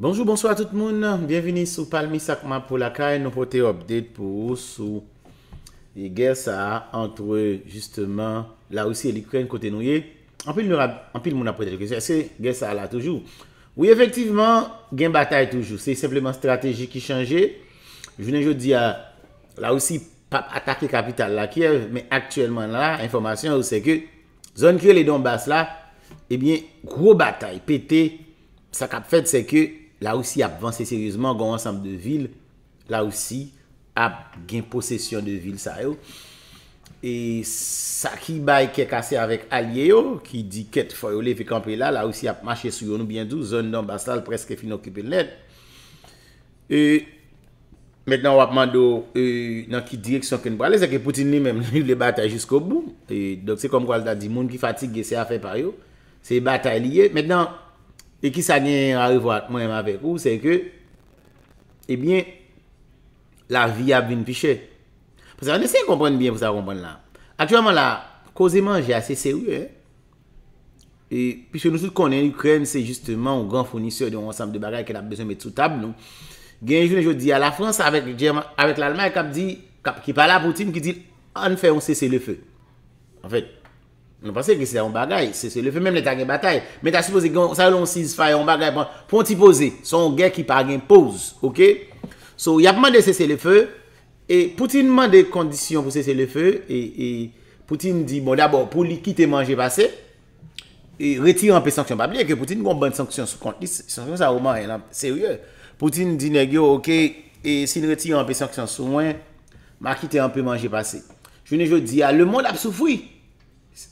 Bonjou, bonsoy a tout moun, bienveni sou Palmi Sakma Polaka e nou pote obdet pou sou e Gersa entou e justeman la ou si e likren kote nou ye anpil moun apote de gwen, se Gersa la toujou ou e efektiveman gen batay toujou, se sepleman strategi ki chanje jounen jo di a la ou si pa patake kapital la Kiev, me aktuelman la informasyon ou se ke, zon ki e le Donbass la e bie, kwo batay, pete, sa kap fet se ke La ou si ap vansi seriouzman, gon ansanm de vil. La ou si ap gen posesyon de vil sa yo. E sa ki bay kek ase avek alye yo, ki di ket foyole ve kampe la. La ou si ap mache sou yonou bientou, zon nan basal preske fin okipe lnen. E menen wapman do nan ki direksyon ken brale, se ke poutin li menm li le batay jisko bou. E dok se kom kwa al da di, moun ki fatik ge se a fe par yo. Se batay li ye, menen wapman do. E ki sa gen a revat mwen a vek ou, se ke, e eh bie, la vi a bin piche. Pwese an ese yon komponne bie pou sa komponne la. Aktuèman la, kozèman jè ase seriou, e. E, pwese nou soute konen, Ukren se justeman ou gran founisye ou yon ronsanp de bagay ke la besen met sou tab, nou. Gen yon je di, a la Frans, avèk l'Allemagne, kap di, kap ki pala pou tim, ki di, an fè, on sese le fè, an fèd. Nou pase ki se se yon bagay. Se se le fe menm leta gen batay. Meta soufose ki yon salon si se faye yon bagay. Pon ti pose. Son gen ki par gen pose. Ok. So yap man de se se le fe. E poutin man de kondisyon pou se se le fe. E, e poutin di bon dabor pou likite manje pase. E reti anpe sanksyon. Pa pli e ke poutin yon ban sanksyon sou konti. Sanksyon sa ou man enan. Seryo. Poutin di negyo. Ok. E si yon reti anpe sanksyon sou mwen. Ma kite anpe manje pase. Jouni jouni di ya. Le mon ap soufoui.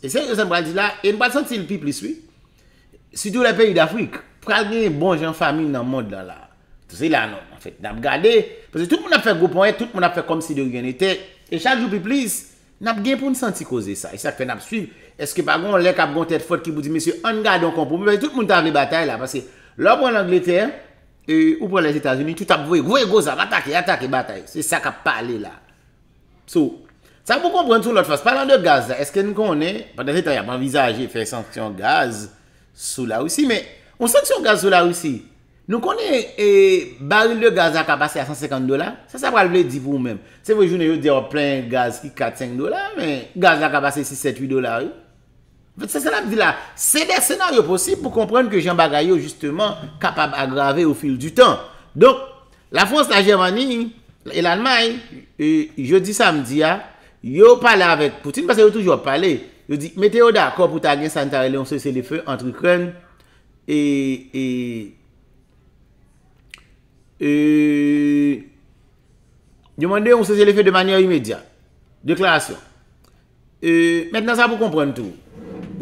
E se yo se bradi la, e nou pati santi li pi pli sui. Situ la peyi d'Afrik, pral gen bon gen fami nan mod lan la. To se la nan, an fèt, nan ap gade. Pwese tout moun ap fè goupon e, tout moun ap fè kom si de ou gen etè. E chal jou pi plis, nan ap gen pou n senti koze sa. E chal fè nan ap sui, eske pa gon lè kap gon tèt fòt ki pou di, mèsyè, an gade an kom pou mè, tout moun ta vè batay la. Pwese lò pou an Angleterre, ou pou an les Etats-Unis, tout ap vwe, vwe gozap, atak e batay. Se sa kap pale la. Sou, Sa pou kompren tout l'otfos. Palan de gaz la, eske nou konen, paten se ta y ap envizaje fe sanksyon gaz sou la ou si, men, ou sanksyon gaz sou la ou si, nou konen e, baril de gaz la kapase a 150 dolar, sa sa pral vle di pou mèm. Se vwe jounen yo di yo plen gaz ki 4-5 dolar, men, gaz la kapase 6-7-8 dolar. Fète se sa la mdi la, se de senaryo posib pou kompren ke jen bagay yo justeman kapab agrave ou fil du tan. Don, la Frans, la Gèvani, e la Nmaj, je di samdi ya, Yo pale avèk Poutine, pasè yo toujou pale, yo di, meteo da akop, ou ta gen santa ele, on se se le fe antre Ukren, e, e, e, yo mende, on se se le fe de manyèr imèdia, deklarasyon. E, mètena sa pou komprenn tou,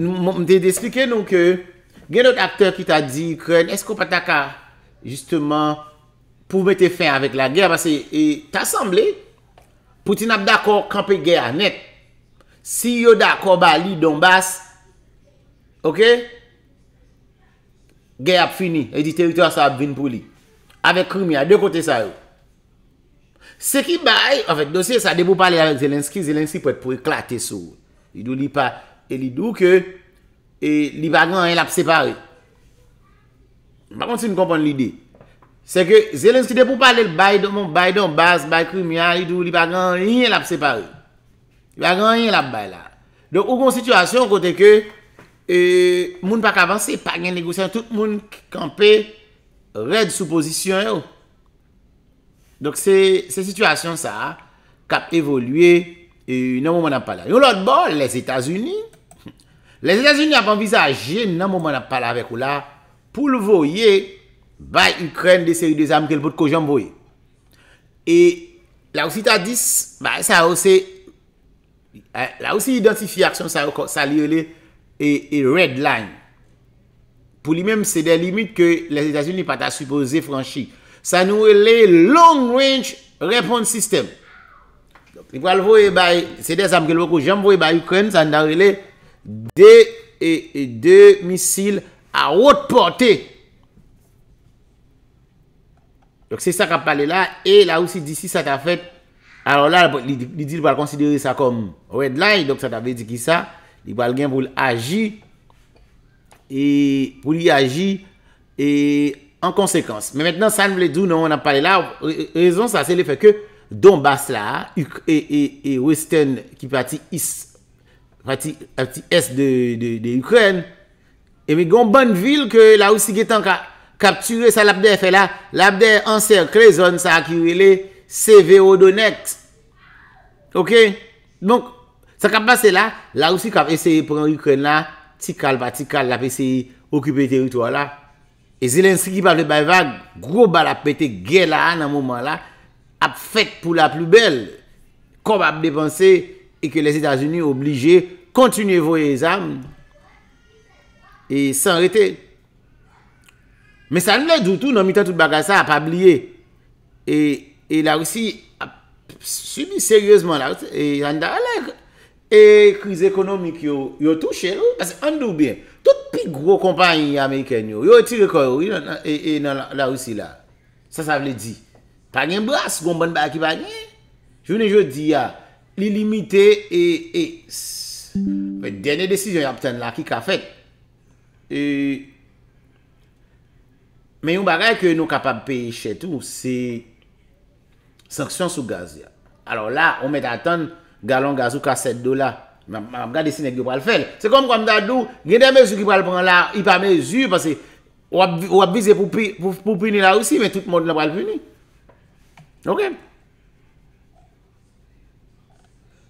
mète de esplike nou ke, gen ot akteur ki ta di, Ukren, esko pataka, justeman, pou mète fe avèk la ger, pasè, e, ta semblé, Poutin ap dakor kampe gey anet. Si yo dakor ba li Donbass, ok, gey ap fini, e di teritorya sa ap vin pou li. Avek krimi a dekote sa yo. Se ki bay, anvek dosye sa debou pale a Zelenski, Zelenski pou et pou eklate sou. Li dou li pa, e li dou ke, e li bagman en lap separe. Bakon si nou kompon li dey, Se ke zelen skide pou pale l bay don, bay don bas, bay krim ya, li bagan, li bagan, li bagan, li bagan. Donk ou kon situasyon kote ke euh, moun pak avanse, pa gen negosyan, tout moun kampe red sou posisyon yo. Donk se situasyon sa kap evolye, nan moun moun ap pale. Yon lot bon, les Etats-Unis, les Etats-Unis ap anvisaje nan moun moun ap pale avek ou la pou louvoye. Bay Ukren de seri 2 amgel bot ko jan boye. E la ou si ta dis, eh, la ou si identifi aksyon sa liyele e red line. Pou li menm se de limit ke les Etats-Unis pata suppose franchi. Sa nou e le long range repons sistem. Ni pal voye bay, se de amgel bot ko jan boye bay Ukren, sa nou e le de misil a hot pote Lòk se sa ka pale la, e la ou si disi sa ta fet, alò la, li di lwa konsidere sa kom redline, lòk sa ta pe di ki sa, li wale gen pou l'agi, pou li agi, en konsekans. Men mentenan san ble dou nou an a pale la, rezon sa, se le fe ke Donbass la, e Western ki pati est de Ukren, e me gon ban vil ke la ou si getan ka, Kap ture sa lap der fe la, lap der anser kre zon sa akirele, seve o do neks. Ok, donk, sa kap pase la, la ou si kap eseye pran yu kren la, ti kal pa ti kal la ap eseye okupe teritwa la. E zilenski pa fe bay vag, gro bal ap pete gela an an mouman la, ap fek pou la plu bel. Kom ap depanse, e ke les Etats-Unis oblige, kontinye voye zan, e san rete. Mè sa nou lè doutou nan mitan tout non, bagasan apabliye. E Laroussi a subi seryezman Laroussi. E yon da alèk. E kriz ekonomik yo touche yo. Pase andou bien. Topi gwo kompanyi Ameriken yo. Yo ti rekoy yo. E nan Laroussi la. Sa sa vle di. Panyen bwa. Sgonbon baki banyen. Jounen jò di ya. Li limite. E ss. Mè denè desisyon ap ten laki ka fèk. E men yon bagay ke nou kapap peye chetou, se, saksyon sou gaz ya. Alors la, ou met atan galon gaz ou kase do la, mam ap gade si nek yo pral fel. Se kom kwa mdadou, genye mezu ki pral pran la, yi pa mezu, pase, ou ap vize pou pini la ou si, men tout mod la pral vini. Ok.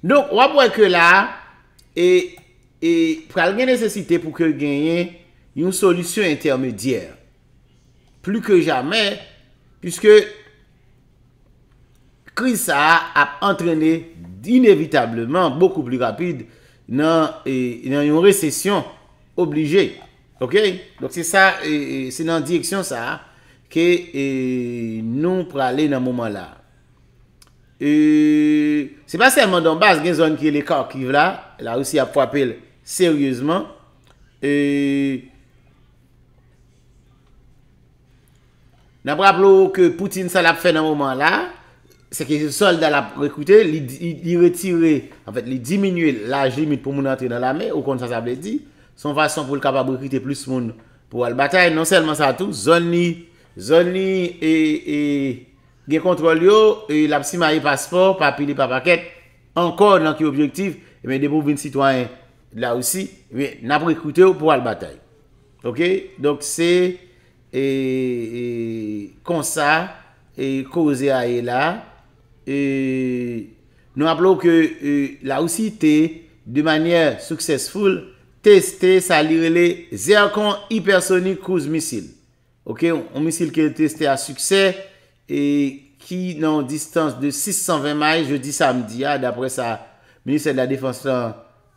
Donk, wap wè ke la, e, e, pral genye se site pou ke genye, yon solusyon intermedyer. Plu ke jame, pwiske kri sa ap entrene din evitableman, boku pli rapide nan yon resesyon oblije. Ok? Donk se sa, se nan diyeksyon sa, ke nou prale nan mouman la. E, se ba seman don bas genzon ki e le kakiv la, la ou si ap wapel seryouzman, e, nan braplo ke Poutine sa la fe nan moman la, se ki sol da la rekwite, li retire, en fèt, li diminuye la jimit pou moun atre nan la me, ou kont sa sa ble di, son fason pou l kapab rekwite plus moun pou al batay, non selman sa tou, zon ni, zon ni, e, e, gen kontrol yo, e, la psima e paspor, papili papaket, an kon nan ki objektif, e eh mè debou eh bin sitwany, la ou si, nan prekwite ou pou al batay, ok, donk se, E konsa e kouze e, a e la. E nou aplou ke e, la ou si te de manye sukcesful teste sa lirele zekon hypersonik kouze misil. Ok, ou misil ki e teste a sukse e ki nan distanse de 620 may, jeudi samdi ya, ah, d'apre sa Ministre de la Défense, an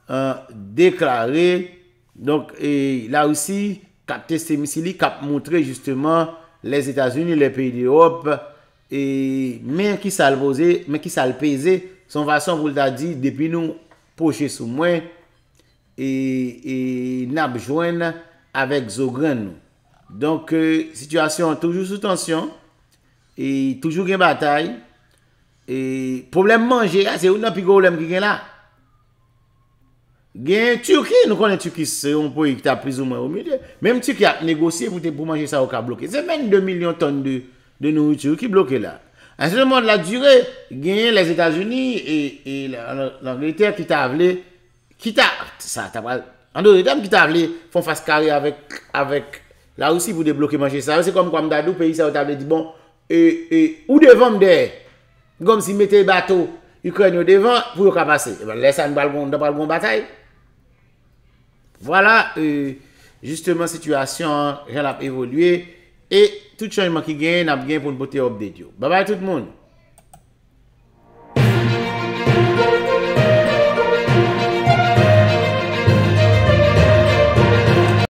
euh, deklaré. Donc, e la ou si... kap test emisili, kap moutre justement les Etats-Unis, les pays d'Europe, et men ki sal voze, men ki sal peze, son vason vou lta di, depi nou poche sou mwen, et nap jwen avèk zogren nou. Donk, euh, situasyon an toujou sou tansyon, et toujou gen batay, et problem manje, a, se ou nan pi golem ki gen la? Genyen Turki, nou konnen Turki se yon po yon ki ta prizouman ou midye. Mem Turki a negosye pou manje sa ou ka bloke. Se men 2 milyon ton de nouri Turki bloke la. Anseman la dure, genyen les Etats-Unis e l'Angleterre ki ta avle, ki ta, sa tabal, an do, l'Angleterre ki ta avle, fon fase kare avle, avle, la ou bon, si pou de bloke manje sa. Se konm kwa mda dou peyi sa ou table di bon, e, e, ou devan mde, gom si mete eh bato, yu kren yo devan, pou yo kabase. E ba lè sa nou balgon, nou balgon batay, Voilà, euh, justement, situation, jen ap evoluye, et tout changement ki gen, ap gen pou n'bote op de diyo. Bye bye tout moun!